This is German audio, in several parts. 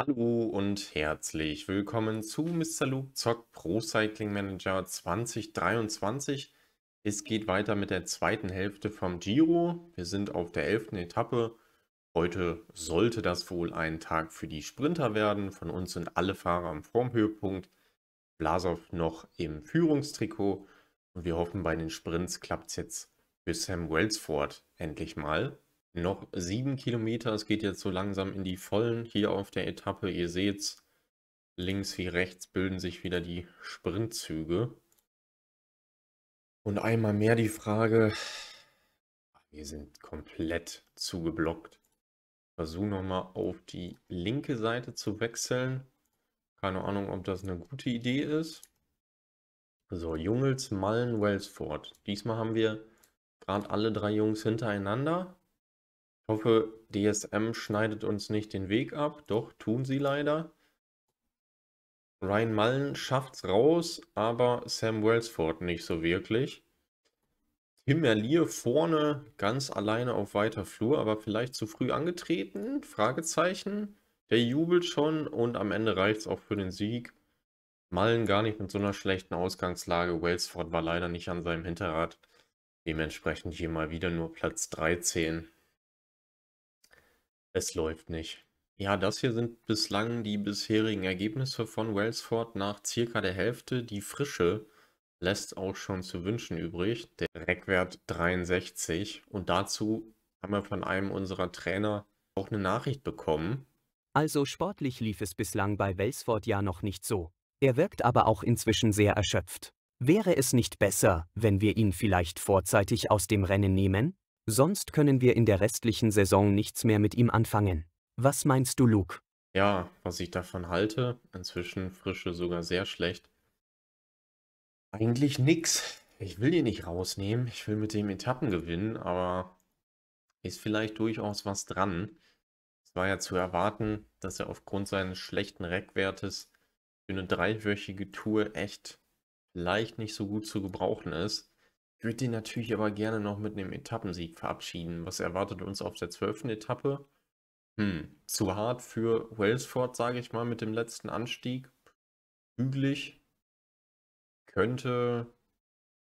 Hallo und herzlich willkommen zu Mr. Luke Zock Pro Cycling Manager 2023. Es geht weiter mit der zweiten Hälfte vom Giro. Wir sind auf der elften Etappe. Heute sollte das wohl ein Tag für die Sprinter werden. Von uns sind alle Fahrer am Formhöhepunkt. Blasov noch im Führungstrikot. Und wir hoffen, bei den Sprints klappt es jetzt für Sam Wellsford endlich mal. Noch sieben Kilometer. Es geht jetzt so langsam in die Vollen hier auf der Etappe. Ihr seht's, links wie rechts bilden sich wieder die Sprintzüge. Und einmal mehr die Frage, wir sind komplett zugeblockt. Versuche nochmal auf die linke Seite zu wechseln. Keine Ahnung, ob das eine gute Idee ist. So, Jungels, Mallen, Wellsford. Diesmal haben wir gerade alle drei Jungs hintereinander hoffe, DSM schneidet uns nicht den Weg ab. Doch, tun sie leider. Ryan Mullen schafft's raus, aber Sam Wellsford nicht so wirklich. Tim Merlier vorne ganz alleine auf weiter Flur, aber vielleicht zu früh angetreten? Fragezeichen. Der jubelt schon und am Ende reicht es auch für den Sieg. Mullen gar nicht mit so einer schlechten Ausgangslage. Wellsford war leider nicht an seinem Hinterrad. Dementsprechend hier mal wieder nur Platz 13. Es läuft nicht. Ja, das hier sind bislang die bisherigen Ergebnisse von Wellsford nach circa der Hälfte. Die Frische lässt auch schon zu wünschen übrig. Der Reckwert 63. Und dazu haben wir von einem unserer Trainer auch eine Nachricht bekommen. Also sportlich lief es bislang bei Wellsford ja noch nicht so. Er wirkt aber auch inzwischen sehr erschöpft. Wäre es nicht besser, wenn wir ihn vielleicht vorzeitig aus dem Rennen nehmen? Sonst können wir in der restlichen Saison nichts mehr mit ihm anfangen. Was meinst du, Luke? Ja, was ich davon halte, inzwischen frische sogar sehr schlecht. Eigentlich nix. Ich will ihn nicht rausnehmen. Ich will mit dem Etappen gewinnen, aber ist vielleicht durchaus was dran. Es war ja zu erwarten, dass er aufgrund seines schlechten Reckwertes für eine dreiwöchige Tour echt leicht nicht so gut zu gebrauchen ist. Ich würde ihn natürlich aber gerne noch mit einem Etappensieg verabschieden. Was erwartet uns auf der zwölften Etappe? Hm, zu hart für Wellsford, sage ich mal, mit dem letzten Anstieg. Üblich Könnte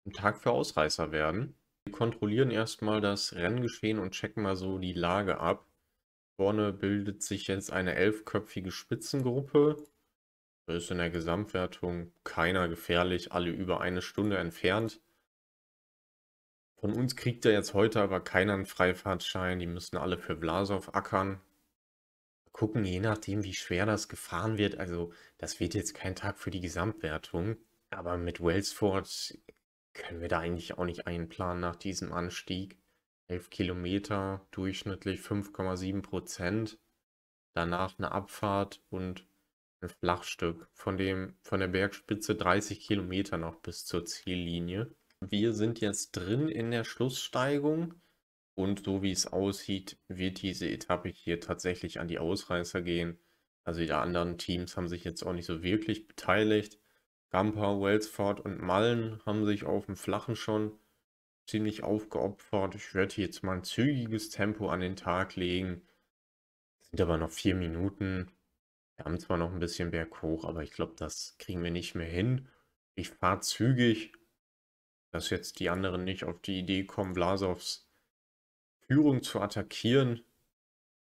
ein Tag für Ausreißer werden. Wir kontrollieren erstmal das Renngeschehen und checken mal so die Lage ab. Vorne bildet sich jetzt eine elfköpfige Spitzengruppe. Da ist in der Gesamtwertung keiner gefährlich, alle über eine Stunde entfernt. Von uns kriegt ja jetzt heute aber keiner einen Freifahrtschein. Die müssen alle für Blasow ackern. Gucken, je nachdem, wie schwer das gefahren wird. Also, das wird jetzt kein Tag für die Gesamtwertung. Aber mit Wellsford können wir da eigentlich auch nicht einplanen nach diesem Anstieg. 11 Kilometer, durchschnittlich 5,7 Prozent. Danach eine Abfahrt und ein Flachstück von, dem, von der Bergspitze 30 Kilometer noch bis zur Ziellinie wir sind jetzt drin in der Schlusssteigung. Und so wie es aussieht, wird diese Etappe hier tatsächlich an die Ausreißer gehen. Also die anderen Teams haben sich jetzt auch nicht so wirklich beteiligt. Gamper, Wellsford und Mallen haben sich auf dem Flachen schon ziemlich aufgeopfert. Ich werde jetzt mal ein zügiges Tempo an den Tag legen. sind aber noch vier Minuten. Wir haben zwar noch ein bisschen berghoch, aber ich glaube, das kriegen wir nicht mehr hin. Ich fahre zügig dass jetzt die anderen nicht auf die Idee kommen, Blasows Führung zu attackieren.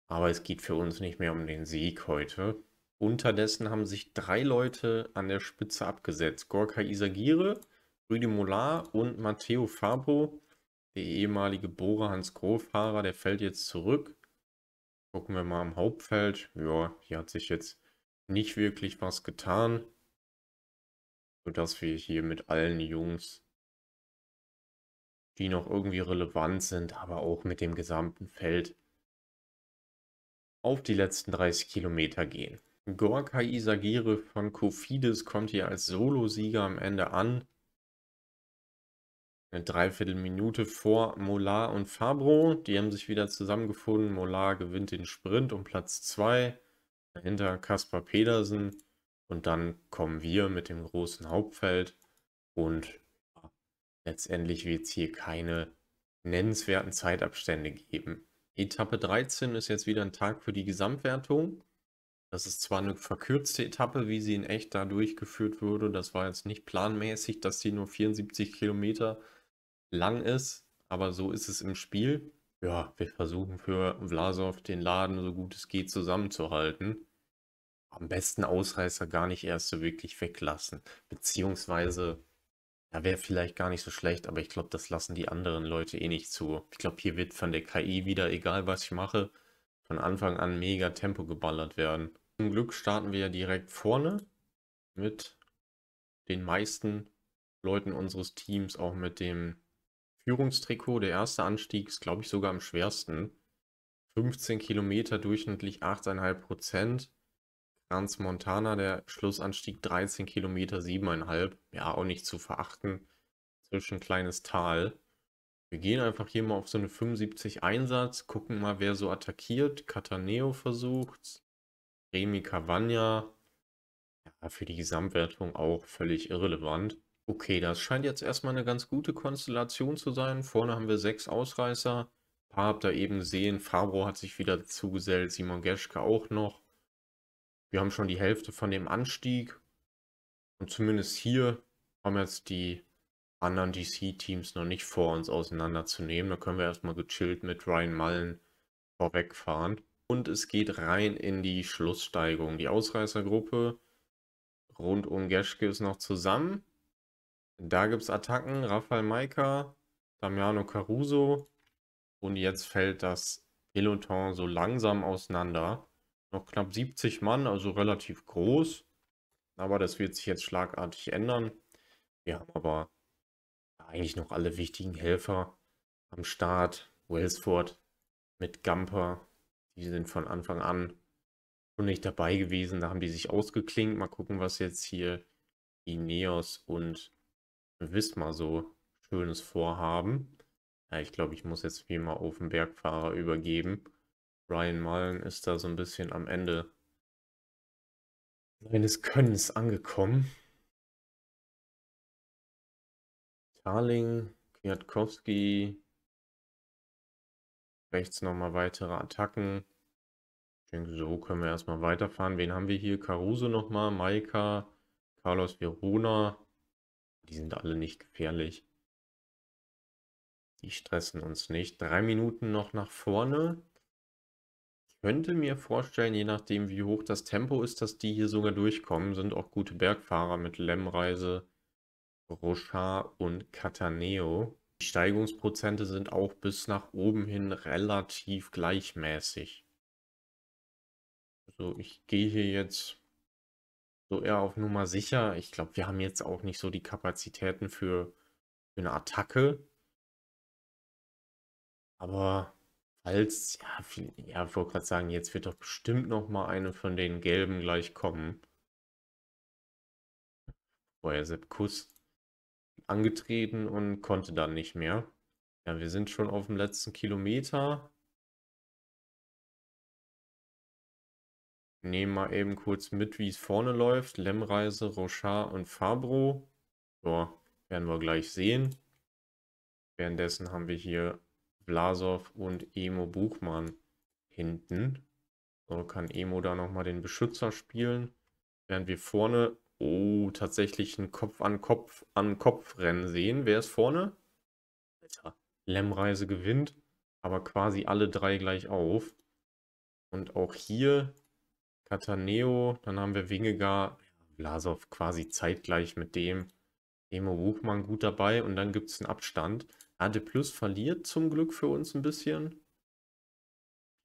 Aber es geht für uns nicht mehr um den Sieg heute. Unterdessen haben sich drei Leute an der Spitze abgesetzt. Gorka Isagire, Rüdi Molar und Matteo Fabro, der ehemalige Bohrer Hans Grohfahrer, der fällt jetzt zurück. Gucken wir mal am Hauptfeld. Ja, hier hat sich jetzt nicht wirklich was getan, sodass wir hier mit allen Jungs die noch irgendwie relevant sind, aber auch mit dem gesamten Feld auf die letzten 30 Kilometer gehen. Gorka Isagire von Kofidis kommt hier als Solosieger am Ende an. Eine Dreiviertelminute vor Molar und Fabro. Die haben sich wieder zusammengefunden. Molar gewinnt den Sprint um Platz 2. Dahinter Kaspar Pedersen. Und dann kommen wir mit dem großen Hauptfeld. Und Letztendlich wird es hier keine nennenswerten Zeitabstände geben. Etappe 13 ist jetzt wieder ein Tag für die Gesamtwertung. Das ist zwar eine verkürzte Etappe, wie sie in echt da durchgeführt würde. Das war jetzt nicht planmäßig, dass sie nur 74 Kilometer lang ist, aber so ist es im Spiel. Ja, wir versuchen für Vlasov den Laden so gut es geht zusammenzuhalten. Am besten Ausreißer gar nicht erst so wirklich weglassen. Beziehungsweise ja, wäre vielleicht gar nicht so schlecht, aber ich glaube, das lassen die anderen Leute eh nicht zu. Ich glaube, hier wird von der KI wieder, egal was ich mache, von Anfang an mega Tempo geballert werden. Zum Glück starten wir ja direkt vorne mit den meisten Leuten unseres Teams, auch mit dem Führungstrikot. Der erste Anstieg ist, glaube ich, sogar am schwersten. 15 Kilometer durchschnittlich 8,5 Prozent. Ganz Montana, der Schlussanstieg 13 Kilometer, 7,5. Ja, auch nicht zu verachten. Zwischen kleines Tal. Wir gehen einfach hier mal auf so eine 75 Einsatz, gucken mal, wer so attackiert. Cataneo versucht. Remi Cavagna. Ja, für die Gesamtwertung auch völlig irrelevant. Okay, das scheint jetzt erstmal eine ganz gute Konstellation zu sein. Vorne haben wir sechs Ausreißer. Ein paar habt ihr eben gesehen. Fabro hat sich wieder zugesellt, Simon Geschke auch noch. Wir haben schon die Hälfte von dem Anstieg. Und zumindest hier haben jetzt die anderen DC-Teams noch nicht vor, uns auseinanderzunehmen. Da können wir erstmal gechillt mit Ryan Mullen vorwegfahren. Und es geht rein in die Schlusssteigung. Die Ausreißergruppe rund um Geschke ist noch zusammen. Da gibt es Attacken. Rafael Maika, Damiano Caruso. Und jetzt fällt das Peloton so langsam auseinander noch knapp 70 Mann, also relativ groß. Aber das wird sich jetzt schlagartig ändern. Wir haben aber eigentlich noch alle wichtigen Helfer am Start. Wellsford mit Gamper, die sind von Anfang an schon nicht dabei gewesen. Da haben die sich ausgeklingt. Mal gucken, was jetzt hier die Neos und Wismar so schönes vorhaben. Ja, ich glaube, ich muss jetzt wie mal auf den Bergfahrer übergeben. Ryan Mullen ist da so ein bisschen am Ende seines Könnens angekommen. Starling, Kwiatkowski, rechts nochmal weitere Attacken. Ich denke, so können wir erstmal weiterfahren. Wen haben wir hier? Caruso nochmal, Maika, Carlos Verona. Die sind alle nicht gefährlich. Die stressen uns nicht. Drei Minuten noch nach vorne könnte mir vorstellen, je nachdem wie hoch das Tempo ist, dass die hier sogar durchkommen. Sind auch gute Bergfahrer mit Lemmreise, Rochard und Cataneo. Die Steigungsprozente sind auch bis nach oben hin relativ gleichmäßig. Also ich gehe hier jetzt so eher auf Nummer sicher. Ich glaube, wir haben jetzt auch nicht so die Kapazitäten für, für eine Attacke. Aber Falls, ja, viel, ja, ich wollte gerade sagen, jetzt wird doch bestimmt noch mal eine von den gelben gleich kommen. Vorher Sepp Kuss angetreten und konnte dann nicht mehr. Ja, wir sind schon auf dem letzten Kilometer. Nehmen mal eben kurz mit, wie es vorne läuft. Lemreise, Rochard und Fabro. So, werden wir gleich sehen. Währenddessen haben wir hier Blasov und Emo Buchmann hinten. So kann Emo da nochmal den Beschützer spielen. Während wir vorne, oh, tatsächlich ein Kopf an Kopf an Kopf Rennen sehen. Wer ist vorne? Alter, Lemreise gewinnt, aber quasi alle drei gleich auf. Und auch hier Kataneo, dann haben wir Wingegar, Blasov quasi zeitgleich mit dem. Emo Buchmann gut dabei und dann gibt es einen Abstand. AD Plus verliert zum Glück für uns ein bisschen.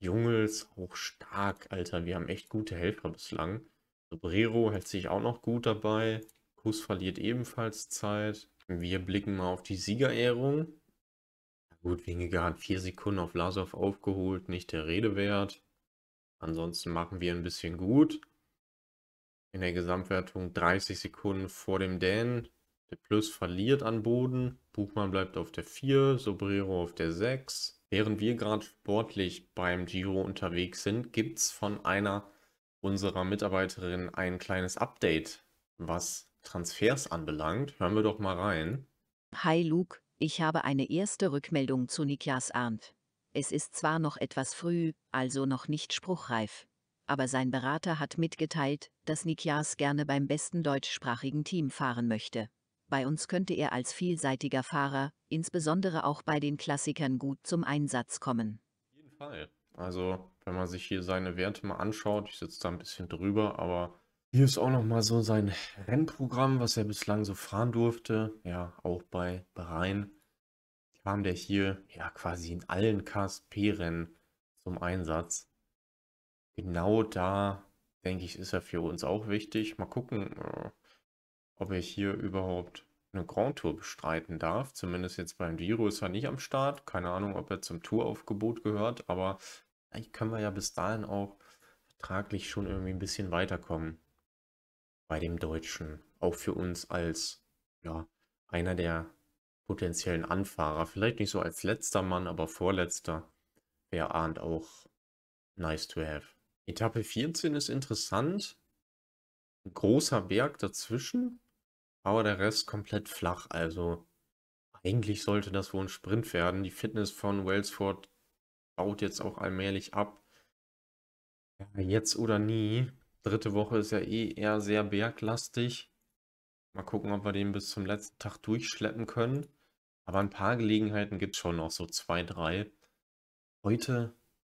Jungels auch stark, Alter. Wir haben echt gute Helfer bislang. Sobrero hält sich auch noch gut dabei. Kuss verliert ebenfalls Zeit. Wir blicken mal auf die Siegerehrung. Gut, weniger hat 4 Sekunden auf Lasov aufgeholt, nicht der Rede wert. Ansonsten machen wir ein bisschen gut. In der Gesamtwertung 30 Sekunden vor dem Dänen. Der Plus verliert an Boden. Buchmann bleibt auf der 4, Sobrero auf der 6. Während wir gerade sportlich beim Giro unterwegs sind, gibt es von einer unserer Mitarbeiterinnen ein kleines Update, was Transfers anbelangt. Hören wir doch mal rein. Hi Luke, ich habe eine erste Rückmeldung zu Nikias Arndt. Es ist zwar noch etwas früh, also noch nicht spruchreif. Aber sein Berater hat mitgeteilt, dass Nikias gerne beim besten deutschsprachigen Team fahren möchte bei uns könnte er als vielseitiger Fahrer, insbesondere auch bei den Klassikern, gut zum Einsatz kommen. Auf jeden Fall. Also, wenn man sich hier seine Werte mal anschaut, ich sitze da ein bisschen drüber, aber hier ist auch nochmal so sein Rennprogramm, was er bislang so fahren durfte. Ja, auch bei Bahrain kam der hier ja quasi in allen KSP-Rennen zum Einsatz. Genau da, denke ich, ist er für uns auch wichtig. Mal gucken, äh, ob ich hier überhaupt eine Grand Tour bestreiten darf. Zumindest jetzt beim Giro ist er nicht am Start. Keine Ahnung, ob er zum Touraufgebot gehört, aber eigentlich können wir ja bis dahin auch vertraglich schon irgendwie ein bisschen weiterkommen bei dem Deutschen. Auch für uns als ja, einer der potenziellen Anfahrer. Vielleicht nicht so als letzter Mann, aber vorletzter. Wer ahnt auch nice to have. Etappe 14 ist interessant. Ein großer Berg dazwischen aber der Rest komplett flach. Also eigentlich sollte das wohl ein Sprint werden. Die Fitness von Wellsford baut jetzt auch allmählich ab. jetzt oder nie. Dritte Woche ist ja eh eher sehr berglastig. Mal gucken, ob wir den bis zum letzten Tag durchschleppen können. Aber ein paar Gelegenheiten gibt es schon noch, so zwei, drei. Heute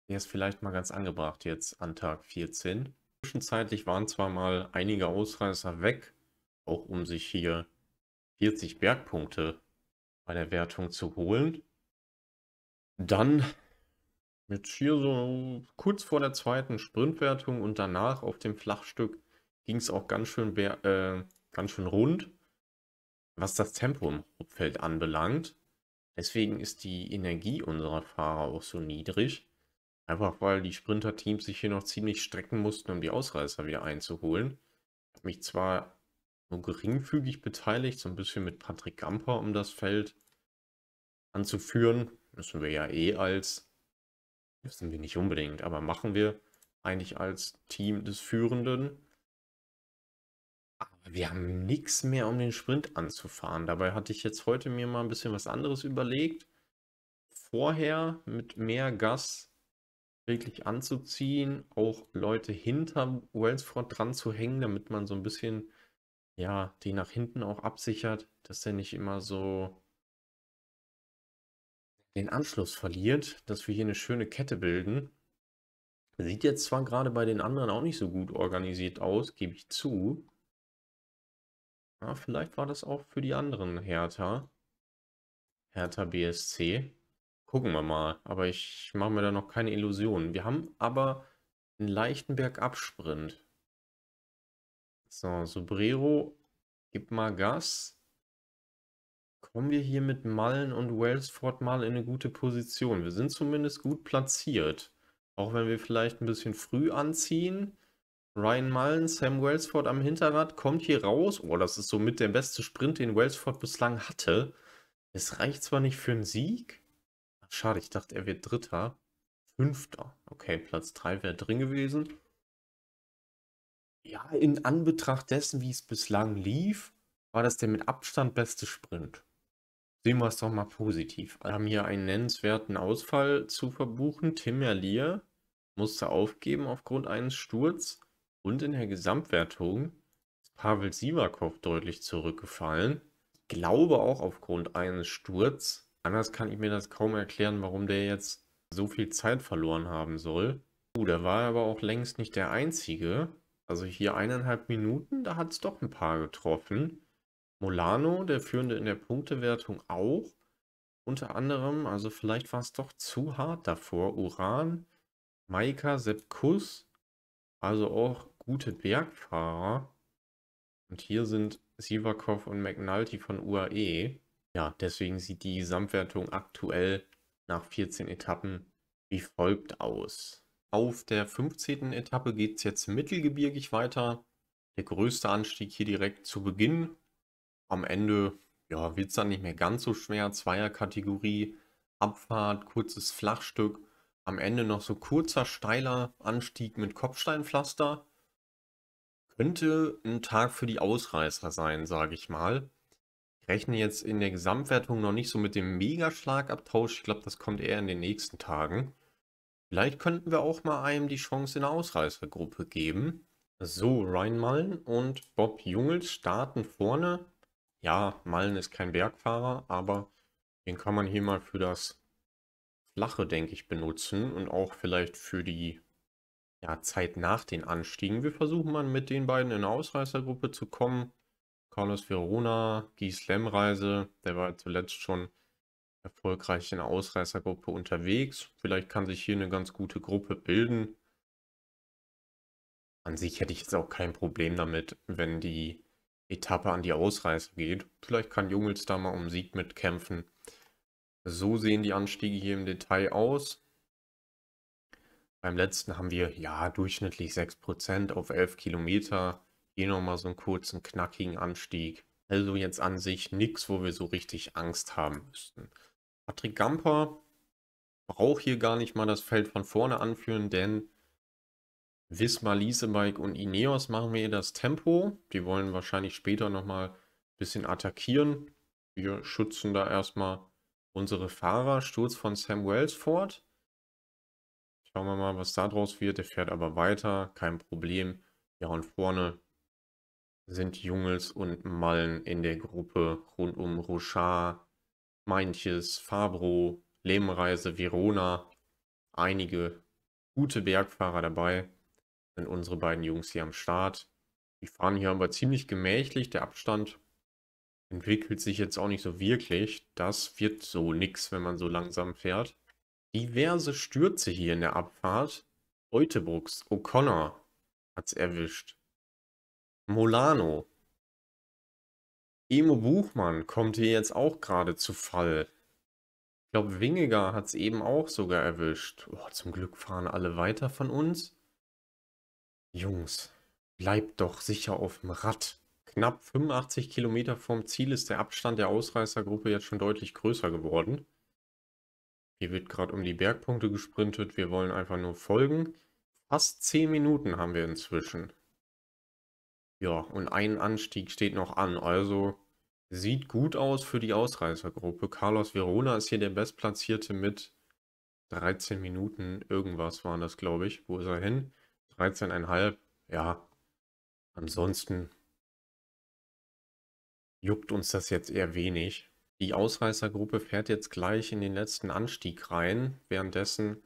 wäre es vielleicht mal ganz angebracht jetzt an Tag 14. Zwischenzeitlich waren zwar mal einige Ausreißer weg, auch um sich hier 40 Bergpunkte bei der Wertung zu holen. Dann jetzt hier so kurz vor der zweiten Sprintwertung und danach auf dem Flachstück ging es auch ganz schön, äh, ganz schön rund, was das Tempo im Hauptfeld anbelangt. Deswegen ist die Energie unserer Fahrer auch so niedrig. Einfach weil die Sprinter-Teams sich hier noch ziemlich strecken mussten, um die Ausreißer wieder einzuholen. Ich habe mich zwar nur geringfügig beteiligt, so ein bisschen mit Patrick Gamper um das Feld anzuführen. Müssen wir ja eh als, müssen wir nicht unbedingt, aber machen wir eigentlich als Team des Führenden. Aber wir haben nichts mehr, um den Sprint anzufahren. Dabei hatte ich jetzt heute mir mal ein bisschen was anderes überlegt. Vorher mit mehr Gas wirklich anzuziehen, auch Leute hinter Wellsford dran zu hängen, damit man so ein bisschen ja, die nach hinten auch absichert, dass der nicht immer so den Anschluss verliert, dass wir hier eine schöne Kette bilden. Sieht jetzt zwar gerade bei den anderen auch nicht so gut organisiert aus, gebe ich zu. Ja, vielleicht war das auch für die anderen Hertha. Hertha BSC. Gucken wir mal. Aber ich mache mir da noch keine Illusionen. Wir haben aber einen leichten Bergabsprint. So, Sobrero, gib mal Gas. Kommen wir hier mit Mullen und Wellsford mal in eine gute Position. Wir sind zumindest gut platziert. Auch wenn wir vielleicht ein bisschen früh anziehen. Ryan Mullen, Sam Wellsford am Hinterrad, kommt hier raus. Oh, das ist somit der beste Sprint, den Wellsford bislang hatte. Es reicht zwar nicht für einen Sieg. Schade, ich dachte, er wird Dritter. Fünfter. Okay, Platz 3 wäre drin gewesen. Ja, in Anbetracht dessen, wie es bislang lief, war das der mit Abstand beste Sprint. Sehen wir es doch mal positiv. Wir haben hier einen nennenswerten Ausfall zu verbuchen. Tim Erlier musste aufgeben aufgrund eines Sturz und in der Gesamtwertung ist Pavel Sivakov deutlich zurückgefallen. Ich glaube auch aufgrund eines Sturz. Anders kann ich mir das kaum erklären, warum der jetzt so viel Zeit verloren haben soll. Uh, da war er aber auch längst nicht der Einzige. Also hier eineinhalb Minuten, da hat es doch ein paar getroffen. Molano, der Führende in der Punktewertung, auch. Unter anderem, also vielleicht war es doch zu hart davor. Uran, Maika, Sepp Kuss, also auch gute Bergfahrer. Und hier sind Sivakov und McNulty von UAE. Ja, deswegen sieht die Gesamtwertung aktuell nach 14 Etappen wie folgt aus. Auf der 15. Etappe geht es jetzt mittelgebirgig weiter. Der größte Anstieg hier direkt zu Beginn. Am Ende ja, wird es dann nicht mehr ganz so schwer. Zweierkategorie, Abfahrt, kurzes Flachstück. Am Ende noch so kurzer, steiler Anstieg mit Kopfsteinpflaster. Könnte ein Tag für die Ausreißer sein, sage ich mal. Ich rechne jetzt in der Gesamtwertung noch nicht so mit dem Megaschlagabtausch. Ich glaube, das kommt eher in den nächsten Tagen. Vielleicht könnten wir auch mal einem die Chance in der Ausreißergruppe geben. So, Ryan Mullen und Bob Jungels starten vorne. Ja, Mullen ist kein Bergfahrer, aber den kann man hier mal für das Flache, denke ich, benutzen und auch vielleicht für die ja, Zeit nach den Anstiegen. Wir versuchen mal mit den beiden in eine Ausreißergruppe zu kommen. Carlos Verona, Guy Slam Reise, der war zuletzt schon erfolgreich in der Ausreißergruppe unterwegs. Vielleicht kann sich hier eine ganz gute Gruppe bilden. An sich hätte ich jetzt auch kein Problem damit, wenn die Etappe an die Ausreißer geht. Vielleicht kann Jungels da mal um Sieg mitkämpfen. So sehen die Anstiege hier im Detail aus. Beim letzten haben wir ja durchschnittlich 6% auf 11 Kilometer. Hier nochmal so einen kurzen, knackigen Anstieg. Also jetzt an sich nichts, wo wir so richtig Angst haben müssten. Patrick Gamper braucht hier gar nicht mal das Feld von vorne anführen, denn Wismar Liesebike und Ineos machen wir das Tempo. Die wollen wahrscheinlich später nochmal ein bisschen attackieren. Wir schützen da erstmal unsere Fahrer. Sturz von Sam Wells fort. Schauen wir mal, was da draus wird. Der fährt aber weiter. Kein Problem. Ja, und vorne sind Jungels und Mallen in der Gruppe rund um Rochard, manches, Fabro, Lehmreise, Verona. Einige gute Bergfahrer dabei. Sind unsere beiden Jungs hier am Start. Die fahren hier aber ziemlich gemächlich. Der Abstand entwickelt sich jetzt auch nicht so wirklich. Das wird so nix, wenn man so langsam fährt. Diverse Stürze hier in der Abfahrt. Eutebrooks, O'Connor hat es erwischt. Molano Emo Buchmann kommt hier jetzt auch gerade zu Fall. Ich glaube, Wingiger hat es eben auch sogar erwischt. Oh, zum Glück fahren alle weiter von uns. Jungs, bleibt doch sicher auf dem Rad. Knapp 85 Kilometer vorm Ziel ist der Abstand der Ausreißergruppe jetzt schon deutlich größer geworden. Hier wird gerade um die Bergpunkte gesprintet. Wir wollen einfach nur folgen. Fast 10 Minuten haben wir inzwischen. Ja, und ein Anstieg steht noch an. Also Sieht gut aus für die Ausreißergruppe. Carlos Verona ist hier der Bestplatzierte mit 13 Minuten. Irgendwas waren das, glaube ich. Wo ist er hin? 13,5. Ja, ansonsten juckt uns das jetzt eher wenig. Die Ausreißergruppe fährt jetzt gleich in den letzten Anstieg rein. Währenddessen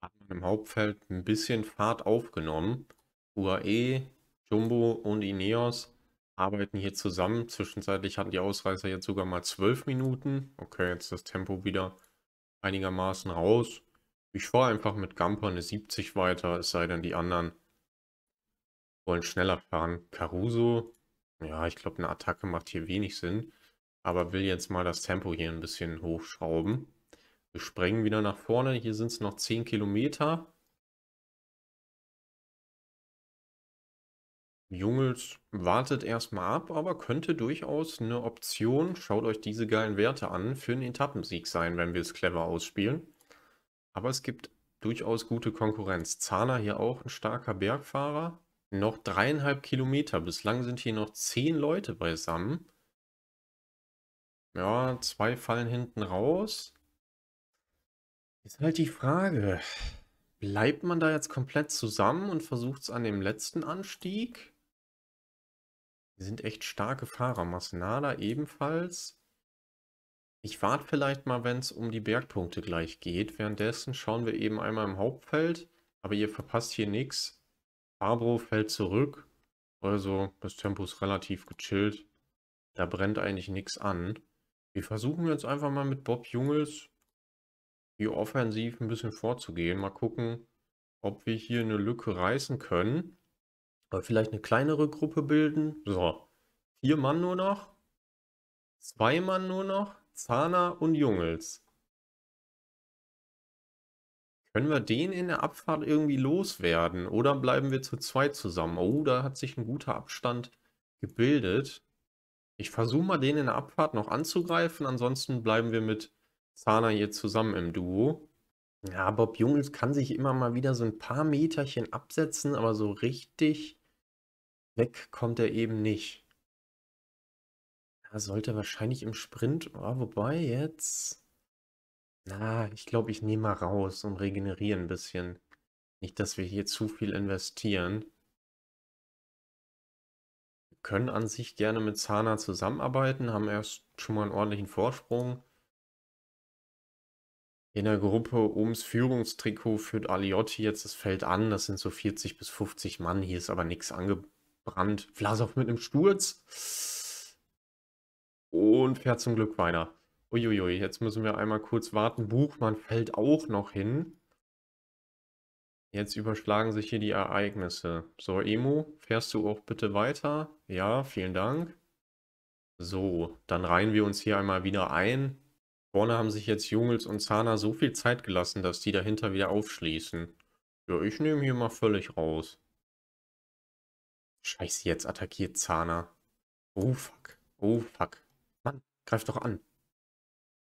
hat man im Hauptfeld ein bisschen Fahrt aufgenommen. UAE, Jumbo und Ineos arbeiten hier zusammen. Zwischenzeitlich hatten die Ausreißer jetzt sogar mal 12 Minuten. Okay, jetzt das Tempo wieder einigermaßen raus. Ich fahre einfach mit Gamper eine 70 weiter, es sei denn, die anderen wollen schneller fahren. Caruso, ja, ich glaube, eine Attacke macht hier wenig Sinn, aber will jetzt mal das Tempo hier ein bisschen hochschrauben. Wir sprengen wieder nach vorne, hier sind es noch 10 Kilometer. Jungels wartet erstmal ab, aber könnte durchaus eine Option, schaut euch diese geilen Werte an, für einen Etappensieg sein, wenn wir es clever ausspielen. Aber es gibt durchaus gute Konkurrenz. Zahner hier auch ein starker Bergfahrer. Noch dreieinhalb Kilometer. Bislang sind hier noch zehn Leute beisammen. Ja, zwei fallen hinten raus. Ist halt die Frage, bleibt man da jetzt komplett zusammen und versucht es an dem letzten Anstieg? Die sind echt starke Fahrer. Masnada ebenfalls. Ich warte vielleicht mal, wenn es um die Bergpunkte gleich geht. Währenddessen schauen wir eben einmal im Hauptfeld. Aber ihr verpasst hier nichts. Fabro fällt zurück. Also das Tempo ist relativ gechillt. Da brennt eigentlich nichts an. Wir versuchen jetzt einfach mal mit Bob Jungels hier offensiv ein bisschen vorzugehen. Mal gucken, ob wir hier eine Lücke reißen können vielleicht eine kleinere Gruppe bilden. So, vier Mann nur noch, zwei Mann nur noch, Zahner und Jungels. Können wir den in der Abfahrt irgendwie loswerden oder bleiben wir zu zweit zusammen? Oh, da hat sich ein guter Abstand gebildet. Ich versuche mal den in der Abfahrt noch anzugreifen, ansonsten bleiben wir mit Zahner hier zusammen im Duo. Ja, Bob Jungels kann sich immer mal wieder so ein paar Meterchen absetzen, aber so richtig Weg kommt er eben nicht. Er sollte wahrscheinlich im Sprint, oh, wobei jetzt... Na, ich glaube, ich nehme mal raus und regeneriere ein bisschen. Nicht, dass wir hier zu viel investieren. Wir können an sich gerne mit Zana zusammenarbeiten, haben erst schon mal einen ordentlichen Vorsprung. In der Gruppe ums Führungstrikot führt Aliotti jetzt das Feld an. Das sind so 40 bis 50 Mann. Hier ist aber nichts angeboten Brand. Vlasov mit einem Sturz. Und fährt zum Glück weiter. Uiuiui, jetzt müssen wir einmal kurz warten. Buchmann fällt auch noch hin. Jetzt überschlagen sich hier die Ereignisse. So, Emo, fährst du auch bitte weiter? Ja, vielen Dank. So, dann reihen wir uns hier einmal wieder ein. Vorne haben sich jetzt Jungels und Zahner so viel Zeit gelassen, dass die dahinter wieder aufschließen. Ja, ich nehme hier mal völlig raus. Scheiße, jetzt attackiert Zahner. Oh, fuck. Oh, fuck. Mann, greif doch an.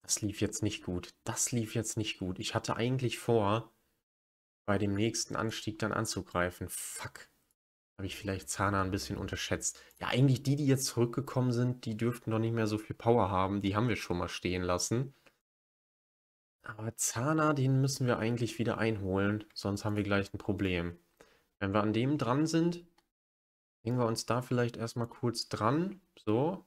Das lief jetzt nicht gut. Das lief jetzt nicht gut. Ich hatte eigentlich vor, bei dem nächsten Anstieg dann anzugreifen. Fuck. Habe ich vielleicht Zahner ein bisschen unterschätzt. Ja, eigentlich die, die jetzt zurückgekommen sind, die dürften doch nicht mehr so viel Power haben. Die haben wir schon mal stehen lassen. Aber Zahner, den müssen wir eigentlich wieder einholen. Sonst haben wir gleich ein Problem. Wenn wir an dem dran sind, Hängen wir uns da vielleicht erstmal kurz dran. So,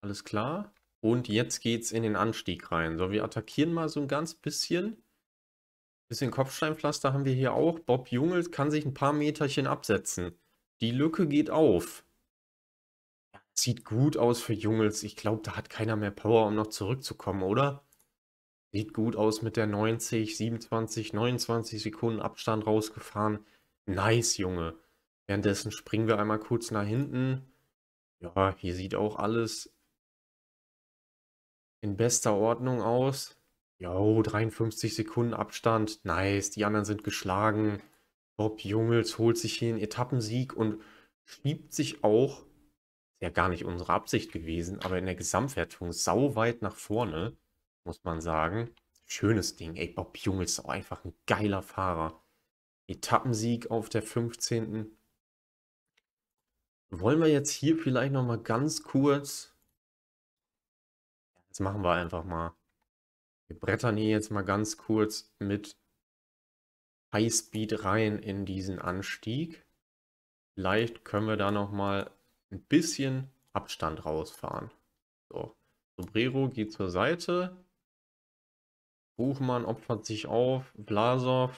alles klar. Und jetzt geht's in den Anstieg rein. So, wir attackieren mal so ein ganz bisschen. Bisschen Kopfsteinpflaster haben wir hier auch. Bob Junge kann sich ein paar Meterchen absetzen. Die Lücke geht auf. Sieht gut aus für Jungels. Ich glaube, da hat keiner mehr Power, um noch zurückzukommen, oder? Sieht gut aus mit der 90, 27, 29 Sekunden Abstand rausgefahren. Nice, Junge. Währenddessen springen wir einmal kurz nach hinten. Ja, hier sieht auch alles in bester Ordnung aus. Jo, 53 Sekunden Abstand. Nice, die anderen sind geschlagen. Bob Jungels holt sich hier einen Etappensieg und schiebt sich auch, ist ja gar nicht unsere Absicht gewesen, aber in der Gesamtwertung sau weit nach vorne, muss man sagen. Schönes Ding. Ey, Bob Jungels ist auch einfach ein geiler Fahrer. Etappensieg auf der 15. Wollen wir jetzt hier vielleicht noch mal ganz kurz... Das machen wir einfach mal. Wir brettern hier jetzt mal ganz kurz mit Highspeed rein in diesen Anstieg. Vielleicht können wir da noch mal ein bisschen Abstand rausfahren. So, Sobrero geht zur Seite. Buchmann opfert sich auf. Blasow.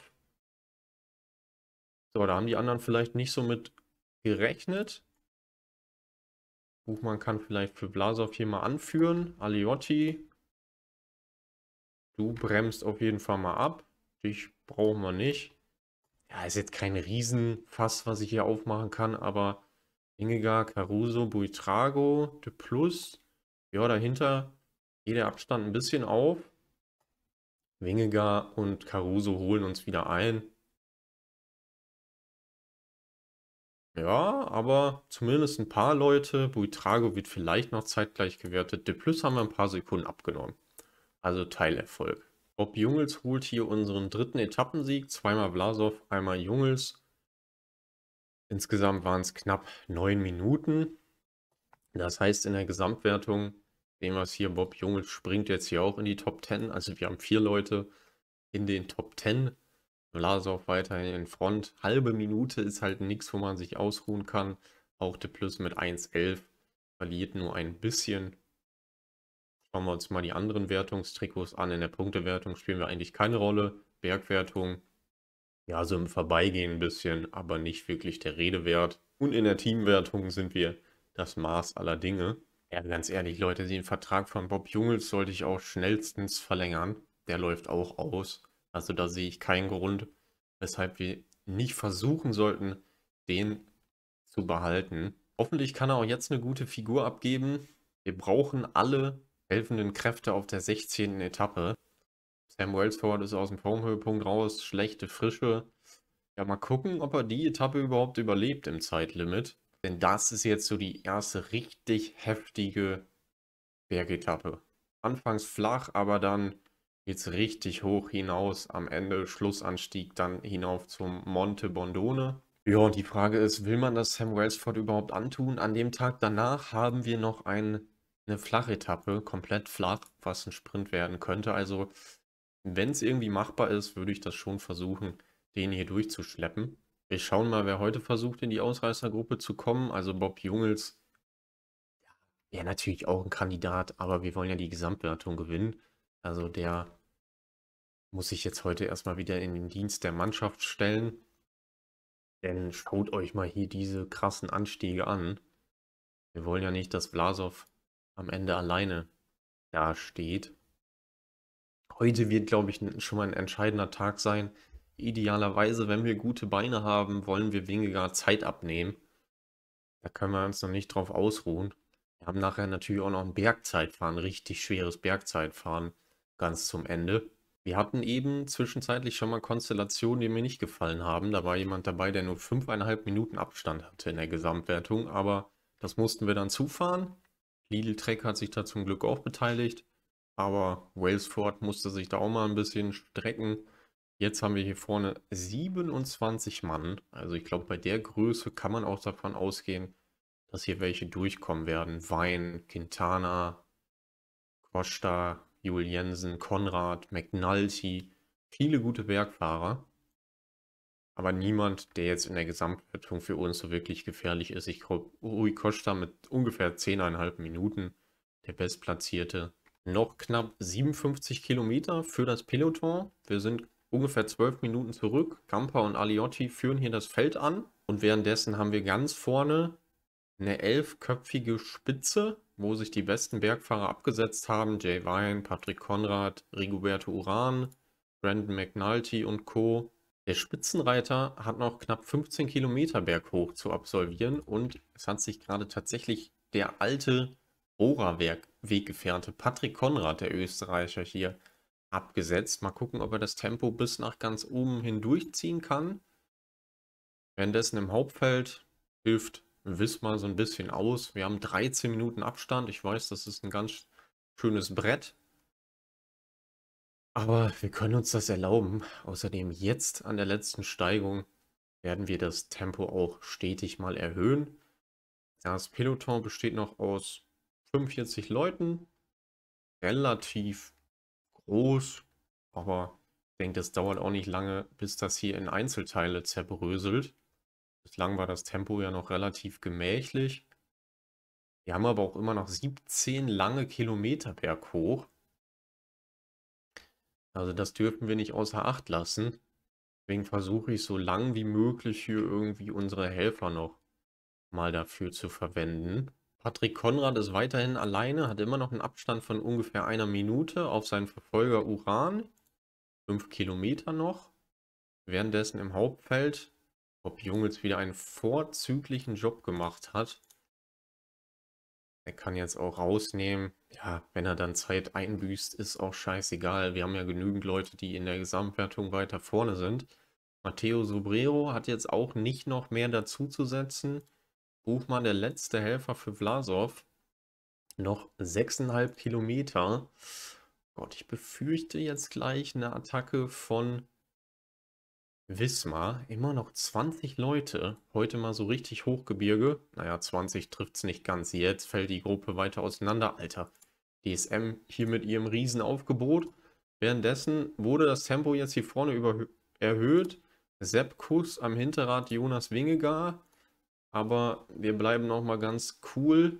So, da haben die anderen vielleicht nicht so mit gerechnet. Buchmann kann vielleicht für Blasov hier mal anführen. Aliotti. Du bremst auf jeden Fall mal ab. Dich brauchen wir nicht. Ja, ist jetzt kein Riesenfass, was ich hier aufmachen kann, aber Ingegar, Caruso, Buitrago, De Plus. Ja, dahinter geht der Abstand ein bisschen auf. Wingegar und Caruso holen uns wieder ein. Ja, aber zumindest ein paar Leute. Buitrago wird vielleicht noch zeitgleich gewertet. De Plus haben wir ein paar Sekunden abgenommen. Also Teilerfolg. Bob Jungels holt hier unseren dritten Etappensieg. Zweimal Blasov, einmal Jungels. Insgesamt waren es knapp neun Minuten. Das heißt, in der Gesamtwertung sehen wir es hier. Bob Jungels springt jetzt hier auch in die Top 10. Also wir haben vier Leute in den Top 10. Vlasov weiterhin in Front. Halbe Minute ist halt nichts, wo man sich ausruhen kann. Auch De Plus mit 1,11 verliert nur ein bisschen. Schauen wir uns mal die anderen Wertungstrikots an. In der Punktewertung spielen wir eigentlich keine Rolle. Bergwertung, ja, so im Vorbeigehen ein bisschen, aber nicht wirklich der Rede wert. Und in der Teamwertung sind wir das Maß aller Dinge. Ja, ganz ehrlich, Leute, den Vertrag von Bob Jungels sollte ich auch schnellstens verlängern. Der läuft auch aus. Also da sehe ich keinen Grund, weshalb wir nicht versuchen sollten, den zu behalten. Hoffentlich kann er auch jetzt eine gute Figur abgeben. Wir brauchen alle helfenden Kräfte auf der 16. Etappe. Sam Wellsford ist aus dem Formhöhepunkt raus, schlechte Frische. Ja, mal gucken, ob er die Etappe überhaupt überlebt im Zeitlimit. Denn das ist jetzt so die erste richtig heftige Bergetappe. Anfangs flach, aber dann geht's richtig hoch hinaus. Am Ende Schlussanstieg dann hinauf zum Monte Bondone. Ja, und die Frage ist, will man das Sam Wellsford überhaupt antun? An dem Tag danach haben wir noch ein, eine Flachetappe, komplett flach, was ein Sprint werden könnte. Also, wenn es irgendwie machbar ist, würde ich das schon versuchen, den hier durchzuschleppen. Wir schauen mal, wer heute versucht, in die Ausreißergruppe zu kommen. Also Bob Jungels wäre natürlich auch ein Kandidat, aber wir wollen ja die Gesamtwertung gewinnen. Also der muss ich jetzt heute erstmal wieder in den Dienst der Mannschaft stellen. Denn schaut euch mal hier diese krassen Anstiege an. Wir wollen ja nicht, dass Vlasov am Ende alleine da steht. Heute wird, glaube ich, schon mal ein entscheidender Tag sein. Idealerweise, wenn wir gute Beine haben, wollen wir weniger Zeit abnehmen. Da können wir uns noch nicht drauf ausruhen. Wir haben nachher natürlich auch noch ein Bergzeitfahren, richtig schweres Bergzeitfahren ganz zum Ende. Wir hatten eben zwischenzeitlich schon mal Konstellationen, die mir nicht gefallen haben. Da war jemand dabei, der nur fünfeinhalb Minuten Abstand hatte in der Gesamtwertung, aber das mussten wir dann zufahren. Lidl Trek hat sich da zum Glück auch beteiligt, aber Walesford musste sich da auch mal ein bisschen strecken. Jetzt haben wir hier vorne 27 Mann. Also ich glaube, bei der Größe kann man auch davon ausgehen, dass hier welche durchkommen werden. Wein, Quintana, Costa, Jule Jensen, Konrad, McNulty, viele gute Bergfahrer. Aber niemand, der jetzt in der Gesamtwertung für uns so wirklich gefährlich ist. Ich glaube, Rui Costa mit ungefähr 10,5 Minuten, der Bestplatzierte. Noch knapp 57 Kilometer für das Peloton. Wir sind ungefähr 12 Minuten zurück. Gamper und Aliotti führen hier das Feld an. Und währenddessen haben wir ganz vorne eine elfköpfige Spitze wo sich die besten Bergfahrer abgesetzt haben. Jay Vine, Patrick Conrad, Rigoberto Uran, Brandon McNulty und Co. Der Spitzenreiter hat noch knapp 15 Kilometer berghoch zu absolvieren und es hat sich gerade tatsächlich der alte Ora-Weggefährte Patrick Konrad, der Österreicher hier, abgesetzt. Mal gucken, ob er das Tempo bis nach ganz oben hindurchziehen kann. Währenddessen im Hauptfeld hilft wiss mal so ein bisschen aus. Wir haben 13 Minuten Abstand. Ich weiß, das ist ein ganz schönes Brett. Aber wir können uns das erlauben. Außerdem jetzt an der letzten Steigung werden wir das Tempo auch stetig mal erhöhen. Das Peloton besteht noch aus 45 Leuten. Relativ groß, aber ich denke, das dauert auch nicht lange, bis das hier in Einzelteile zerbröselt. Bislang war das Tempo ja noch relativ gemächlich. Wir haben aber auch immer noch 17 lange Kilometer berghoch. Also das dürfen wir nicht außer Acht lassen. Deswegen versuche ich so lang wie möglich hier irgendwie unsere Helfer noch mal dafür zu verwenden. Patrick Konrad ist weiterhin alleine, hat immer noch einen Abstand von ungefähr einer Minute auf seinen Verfolger Uran. Fünf Kilometer noch. Währenddessen im Hauptfeld ob Jungels wieder einen vorzüglichen Job gemacht hat. Er kann jetzt auch rausnehmen. Ja, wenn er dann Zeit einbüßt, ist auch scheißegal. Wir haben ja genügend Leute, die in der Gesamtwertung weiter vorne sind. Matteo Sobrero hat jetzt auch nicht noch mehr dazu zu setzen. Buchmann, der letzte Helfer für Vlasov. Noch 6,5 Kilometer. Gott, ich befürchte jetzt gleich eine Attacke von Wismar, immer noch 20 Leute, heute mal so richtig Hochgebirge. Naja, 20 trifft es nicht ganz, jetzt fällt die Gruppe weiter auseinander, Alter. DSM hier mit ihrem Riesenaufgebot. Währenddessen wurde das Tempo jetzt hier vorne erhöht. Sepp Kuss am Hinterrad, Jonas Wingegar. Aber wir bleiben nochmal ganz cool.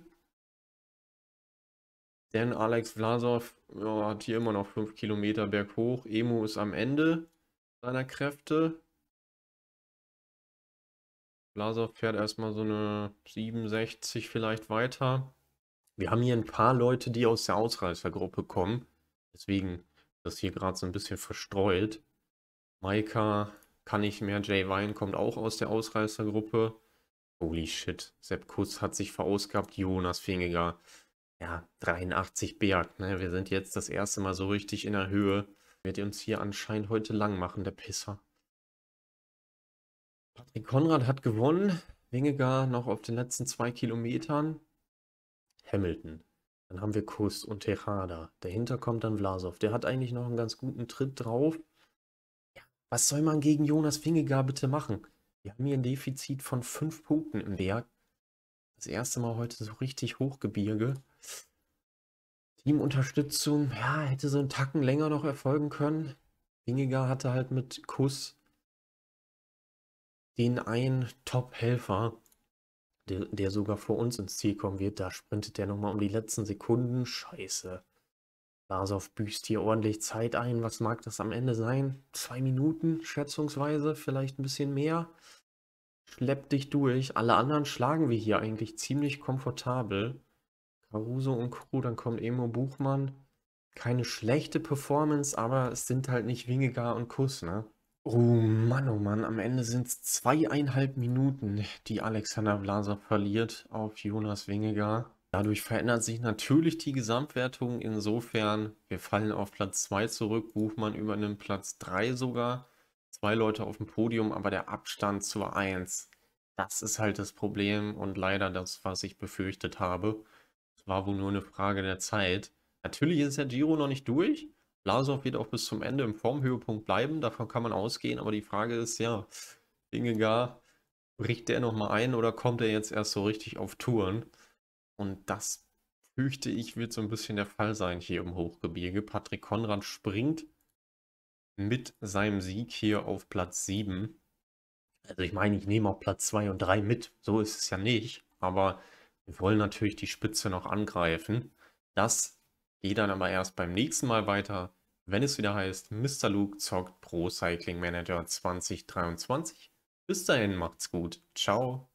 Denn Alex Vlasov ja, hat hier immer noch 5 Kilometer berghoch. Emo ist am Ende seiner Kräfte. Blaser fährt erstmal so eine 67 vielleicht weiter. Wir haben hier ein paar Leute, die aus der Ausreißergruppe kommen. Deswegen ist das hier gerade so ein bisschen verstreut. Maika kann nicht mehr. Jay Wein kommt auch aus der Ausreißergruppe. Holy shit. Sepp Kuss hat sich verausgabt. Jonas Fingiger. Ja, 83 Berg. Ne? Wir sind jetzt das erste Mal so richtig in der Höhe. Wird ihr uns hier anscheinend heute lang machen, der Pisser. Patrick Konrad hat gewonnen. Wingegar noch auf den letzten zwei Kilometern. Hamilton. Dann haben wir Kuss und Terada. Dahinter kommt dann Vlasov. Der hat eigentlich noch einen ganz guten Tritt drauf. Ja, was soll man gegen Jonas Wingegar bitte machen? Wir haben hier ein Defizit von fünf Punkten im Berg. Das erste Mal heute so richtig Hochgebirge. Teamunterstützung, ja, hätte so einen Tacken länger noch erfolgen können. Wingiger hatte halt mit Kuss den einen Top-Helfer, der, der, sogar vor uns ins Ziel kommen wird. Da sprintet der nochmal um die letzten Sekunden. Scheiße. Basov büßt hier ordentlich Zeit ein. Was mag das am Ende sein? Zwei Minuten, schätzungsweise, vielleicht ein bisschen mehr. Schlepp dich durch. Alle anderen schlagen wir hier eigentlich ziemlich komfortabel. Caruso und Crew, dann kommt Emo Buchmann. Keine schlechte Performance, aber es sind halt nicht Wingegar und Kuss, ne? Oh Mann, oh Mann, am Ende sind es zweieinhalb Minuten, die Alexander Blaser verliert auf Jonas Wingegar. Dadurch verändert sich natürlich die Gesamtwertung. Insofern, wir fallen auf Platz 2 zurück. Buchmann übernimmt Platz 3 sogar. Zwei Leute auf dem Podium, aber der Abstand zur 1. Das ist halt das Problem und leider das, was ich befürchtet habe war wohl nur eine Frage der Zeit. Natürlich ist der Giro noch nicht durch. Blasov wird auch bis zum Ende im Formhöhepunkt bleiben, davon kann man ausgehen, aber die Frage ist ja, Ingegar, bricht der nochmal ein oder kommt er jetzt erst so richtig auf Touren? Und das fürchte ich, wird so ein bisschen der Fall sein hier im Hochgebirge. Patrick Konrad springt mit seinem Sieg hier auf Platz 7. Also ich meine, ich nehme auch Platz 2 und 3 mit, so ist es ja nicht, aber wir wollen natürlich die Spitze noch angreifen. Das geht dann aber erst beim nächsten Mal weiter, wenn es wieder heißt, Mr. Luke zockt Pro Cycling Manager 2023. Bis dahin macht's gut. Ciao.